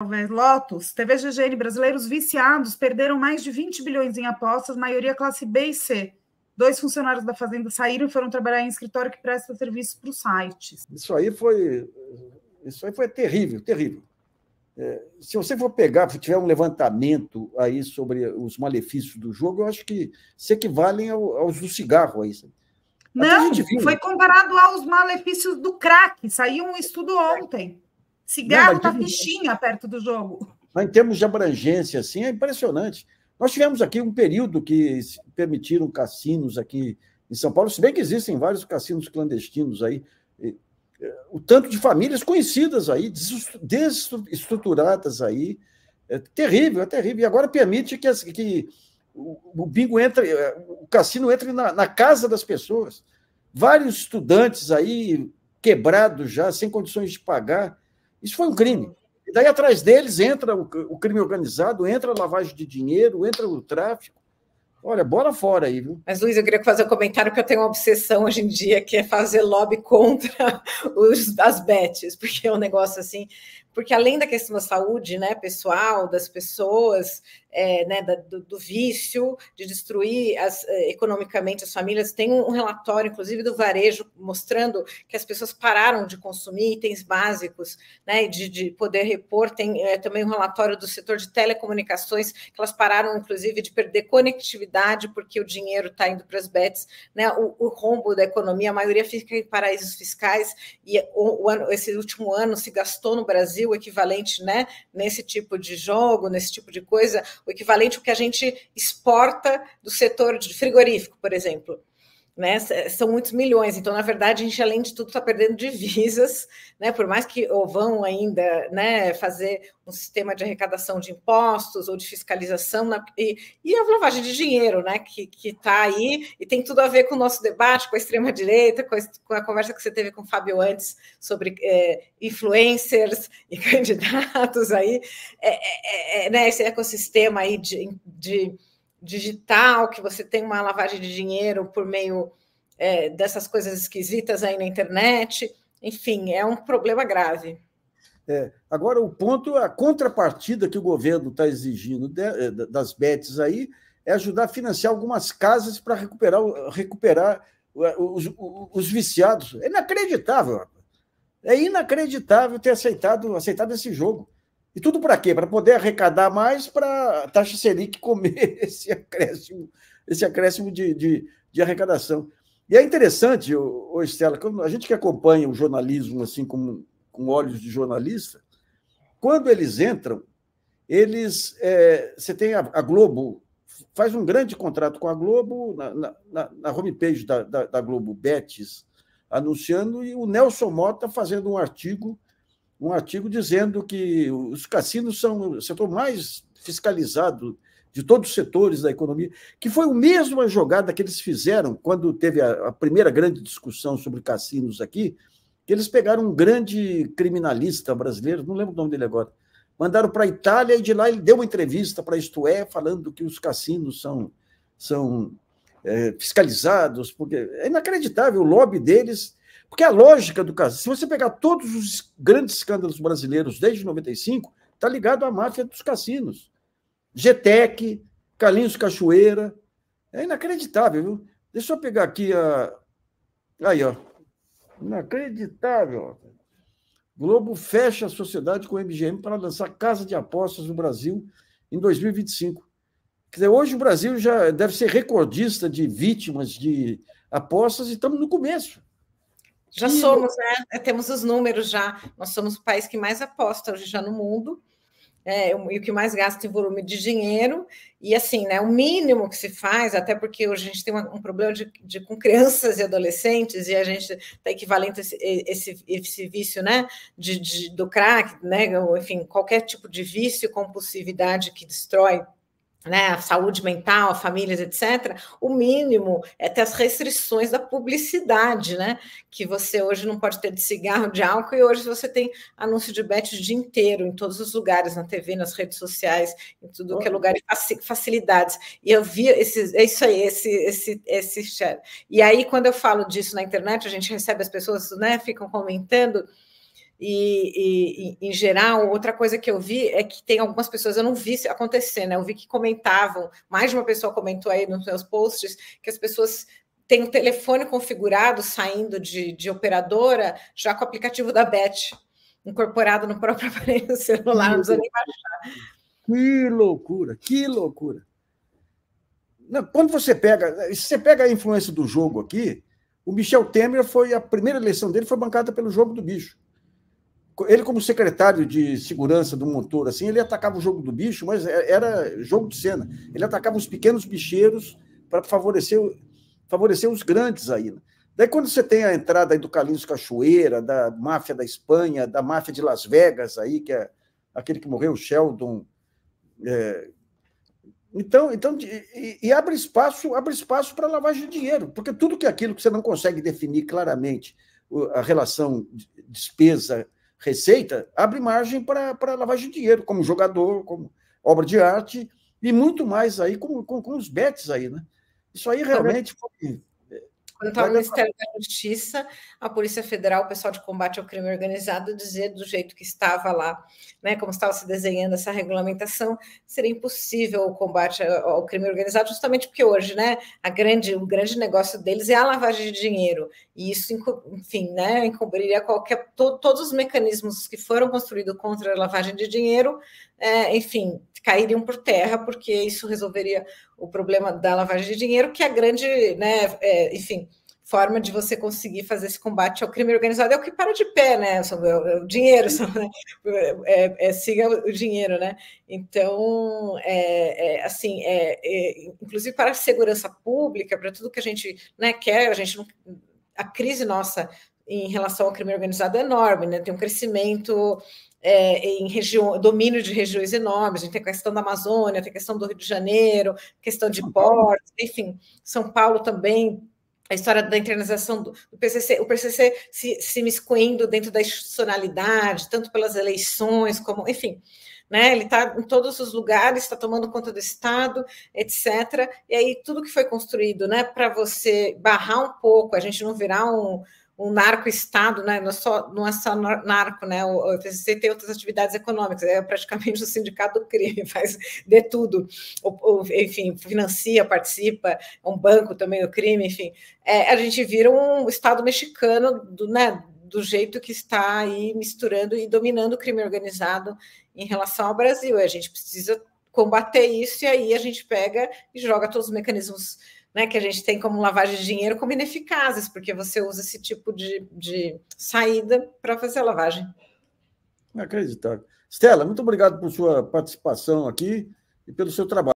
Imóveis Lotus, TVGGN, brasileiros viciados perderam mais de 20 bilhões em apostas, maioria classe B e C. Dois funcionários da Fazenda saíram e foram trabalhar em escritório que presta serviço para os sites. Isso aí foi, isso aí foi terrível, terrível. É, se você for pegar, se tiver um levantamento aí sobre os malefícios do jogo, eu acho que se equivalem ao, aos do cigarro aí. Sabe? Não, né? foi comparado aos malefícios do crack. Saiu um estudo ontem. Cigarro Não, tá termos... fichinha perto do jogo. Mas em termos de abrangência, assim, é impressionante. Nós tivemos aqui um período que permitiram cassinos aqui em São Paulo, se bem que existem vários cassinos clandestinos aí. Eh, o tanto de famílias conhecidas aí, desestruturadas aí. É terrível, é terrível. E agora permite que, as, que o, bingo entre, eh, o cassino entre na, na casa das pessoas. Vários estudantes aí quebrados já, sem condições de pagar isso foi um crime. E daí atrás deles entra o, crime organizado, entra a lavagem de dinheiro, entra o tráfico. Olha, bora fora aí, viu? Mas, Luiz, eu queria fazer um comentário que eu tenho uma obsessão hoje em dia, que é fazer lobby contra os, as bets, porque é um negócio assim porque além da questão da saúde né, pessoal, das pessoas, é, né, da, do, do, vício, de destruir as, é, economicamente as famílias, tem um relatório, inclusive, do varejo, mostrando que as pessoas pararam de consumir itens básicos, né, de, de poder repor. Tem é, também um relatório do setor de telecomunicações, que elas pararam, inclusive, de perder conectividade, porque o dinheiro está indo para as bets, né, o, o, rombo da economia, a maioria fica em paraísos fiscais, e o, o ano, esse último ano se gastou no Brasil o equivalente, né, nesse tipo de jogo, nesse tipo de coisa, o equivalente ao que a gente exporta do setor de frigorífico, por exemplo né? Eh, são muitos milhões. Então, na verdade, a gente, além de tudo, está perdendo divisas, né? Por mais que ou vão ainda né, fazer um sistema de arrecadação de impostos ou de fiscalização na, e, e, a lavagem de dinheiro, né? Que está aí e tem tudo a ver com o nosso debate, com a extrema-direita, com, com, a conversa que você teve com o Fábio antes sobre é, influencers e candidatos aí, é é, é, é, né? Esse ecossistema aí de, de digital, que você tem uma lavagem de dinheiro por meio é, dessas coisas esquisitas aí na internet. Enfim, é um problema grave. É, agora, o ponto, a contrapartida que o governo está exigindo de, é, das BETs aí é ajudar a financiar algumas casas para recuperar, recuperar os, os, viciados. É inacreditável. É inacreditável ter aceitado, aceitado esse jogo. E tudo para quê? Para poder arrecadar mais para a taxa Selic comer esse acréscimo, esse acréscimo de, de, de arrecadação. E é interessante, ô Estela, a gente que acompanha o jornalismo assim com, com olhos de jornalista, quando eles entram, eles. É, você tem a, a, Globo, faz um grande contrato com a Globo, na, na, na homepage da, da, da Globo Betis, anunciando, e o Nelson Mota fazendo um artigo um artigo dizendo que os cassinos são o setor mais fiscalizado de todos os setores da economia, que foi o mesmo a jogada que eles fizeram quando teve a, primeira grande discussão sobre cassinos aqui, que eles pegaram um grande criminalista brasileiro, não lembro o nome dele agora, mandaram para a Itália e de lá ele deu uma entrevista para Isto É, falando que os cassinos são, são é, fiscalizados, porque é inacreditável, o lobby deles porque a lógica do caso, se você pegar todos os grandes escândalos brasileiros desde 95, está ligado à máfia dos cassinos. Getec, Calinhos Cachoeira. É inacreditável, viu? Deixa eu pegar aqui a. Aí, ó. Inacreditável. Globo fecha a sociedade com o MGM para lançar casa de apostas no Brasil em 2025. Quer dizer, hoje o Brasil já deve ser recordista de vítimas de apostas e estamos no começo. Já Sim. somos, né? Temos os números já. Nós somos o país que mais aposta hoje já no mundo. É, e o que mais gasta em volume de dinheiro, e assim, né, o mínimo que se faz, até porque hoje a gente tem uma, um problema de, de, com crianças e adolescentes, e a gente está equivalente esse, esse, esse, vício né, de, de do crack, né, enfim, qualquer tipo de vício, compulsividade que destrói né, a saúde mental, famílias, etc., o mínimo é ter as restrições da publicidade, né? Que você hoje não pode ter de cigarro, de álcool, e hoje você tem anúncio de bet o dia inteiro, em todos os lugares, na TV, nas redes sociais, em tudo oh. que é lugar, e facilidades. E eu vi esse, é isso aí, esse, esse, esse share. E aí, quando eu falo disso na internet, a gente recebe as pessoas, né, ficam comentando. E, e, em geral, outra coisa que eu vi é que tem algumas pessoas, eu não vi isso acontecer, né? Eu vi que comentavam, mais de uma pessoa comentou aí nos meus posts, que as pessoas têm o telefone configurado saindo de, de operadora já com o aplicativo da Bet incorporado no próprio aparelho celular, não precisa nem baixar. Que loucura, que loucura. quando você pega, se você pega a influência do jogo aqui, o Michel Temer foi, a primeira eleição dele foi bancada pelo jogo do bicho ele como secretário de segurança do motor, assim, ele atacava o jogo do bicho, mas é, era jogo de cena. Ele atacava os pequenos bicheiros para favorecer, favorecer os grandes aí né? Daí quando você tem a entrada aí do Carlinhos Cachoeira, da máfia da Espanha, da máfia de Las Vegas aí, que é aquele que morreu, o Sheldon. É... Então, então e, e, abre espaço, abre espaço para lavagem de dinheiro, porque tudo que é aquilo que você não consegue definir claramente a relação de despesa receita, abre margem para lavagem de dinheiro, como jogador, como obra de arte, e muito mais aí com, com, com os bets aí, né? Isso aí realmente foi quanto ao Ministério da Justiça, a Polícia Federal, o pessoal de combate ao crime organizado, dizer do jeito que estava lá, né, como estava se desenhando essa regulamentação, seria impossível o combate ao crime organizado, justamente porque hoje, né, a grande, o grande negócio deles é a lavagem de dinheiro, e isso, enfim, né, encobriria qualquer, to, todos os mecanismos que foram construídos contra a lavagem de dinheiro, é, enfim, cairiam por terra, porque isso resolveria o problema da lavagem de dinheiro, que é a grande, né, é, enfim, forma de você conseguir fazer esse combate ao crime organizado é o que para de pé, né? É o dinheiro, é, é, é, siga o dinheiro, né? Então, é, é assim, inclusive para a segurança pública, para tudo que a gente né, quer, a gente não, a crise nossa em relação ao crime organizado é enorme, né? Tem um crescimento é, em região, domínio de regiões enormes, a gente tem a questão da Amazônia, tem a questão do Rio de Janeiro, questão de portos, enfim, São Paulo também a história da internalização do, PCC, o PCC se, se miscuindo dentro da institucionalidade, tanto pelas eleições como, enfim, né? Ele está em todos os lugares, está tomando conta do Estado, etc. E aí tudo que foi construído, né, para você barrar um pouco, a gente não virar um, um narco-estado, né? não, é só, não é só narco, né? O, tem outras atividades econômicas, é praticamente o sindicato do crime, faz de tudo. O, o, enfim, financia, participa, é um banco também, o crime, enfim. É, a gente vira um Estado mexicano do, né, do jeito que está aí misturando e dominando o crime organizado em relação ao Brasil. A gente precisa combater isso e aí a gente pega e joga todos os mecanismos né, que a gente tem como lavagem de dinheiro como ineficazes, porque você usa esse tipo de, de saída para fazer a lavagem. Inacreditável. Stella, muito obrigado por sua participação aqui e pelo seu trabalho.